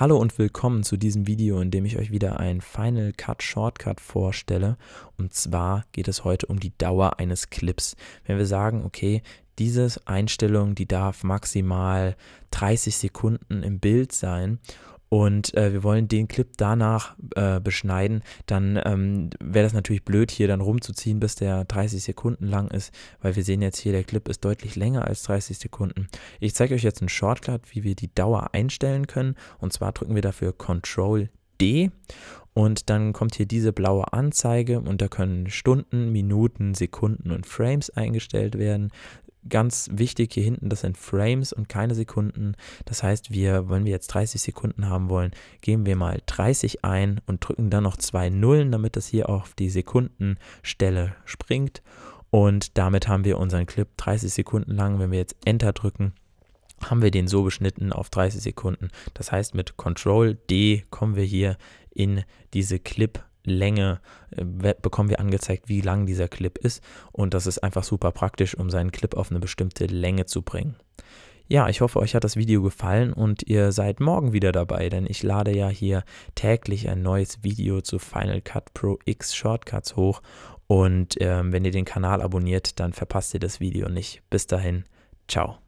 Hallo und willkommen zu diesem Video, in dem ich euch wieder einen Final Cut Shortcut vorstelle. Und zwar geht es heute um die Dauer eines Clips. Wenn wir sagen, okay, diese Einstellung, die darf maximal 30 Sekunden im Bild sein und äh, wir wollen den Clip danach äh, beschneiden, dann ähm, wäre das natürlich blöd, hier dann rumzuziehen, bis der 30 Sekunden lang ist, weil wir sehen jetzt hier, der Clip ist deutlich länger als 30 Sekunden. Ich zeige euch jetzt einen Shortcut, wie wir die Dauer einstellen können und zwar drücken wir dafür Ctrl D und dann kommt hier diese blaue Anzeige und da können Stunden, Minuten, Sekunden und Frames eingestellt werden ganz wichtig hier hinten, das sind Frames und keine Sekunden. Das heißt, wir, wenn wir jetzt 30 Sekunden haben wollen, geben wir mal 30 ein und drücken dann noch zwei Nullen, damit das hier auf die Sekundenstelle springt. Und damit haben wir unseren Clip 30 Sekunden lang. Wenn wir jetzt Enter drücken, haben wir den so beschnitten auf 30 Sekunden. Das heißt, mit Control D kommen wir hier in diese Clip Länge äh, bekommen wir angezeigt, wie lang dieser Clip ist und das ist einfach super praktisch, um seinen Clip auf eine bestimmte Länge zu bringen. Ja, ich hoffe, euch hat das Video gefallen und ihr seid morgen wieder dabei, denn ich lade ja hier täglich ein neues Video zu Final Cut Pro X Shortcuts hoch und ähm, wenn ihr den Kanal abonniert, dann verpasst ihr das Video nicht. Bis dahin, ciao.